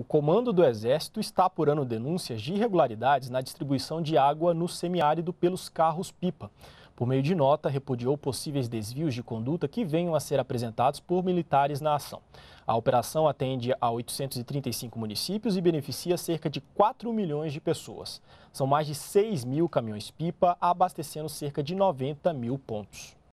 O comando do Exército está apurando denúncias de irregularidades na distribuição de água no semiárido pelos carros-pipa. Por meio de nota, repudiou possíveis desvios de conduta que venham a ser apresentados por militares na ação. A operação atende a 835 municípios e beneficia cerca de 4 milhões de pessoas. São mais de 6 mil caminhões-pipa abastecendo cerca de 90 mil pontos.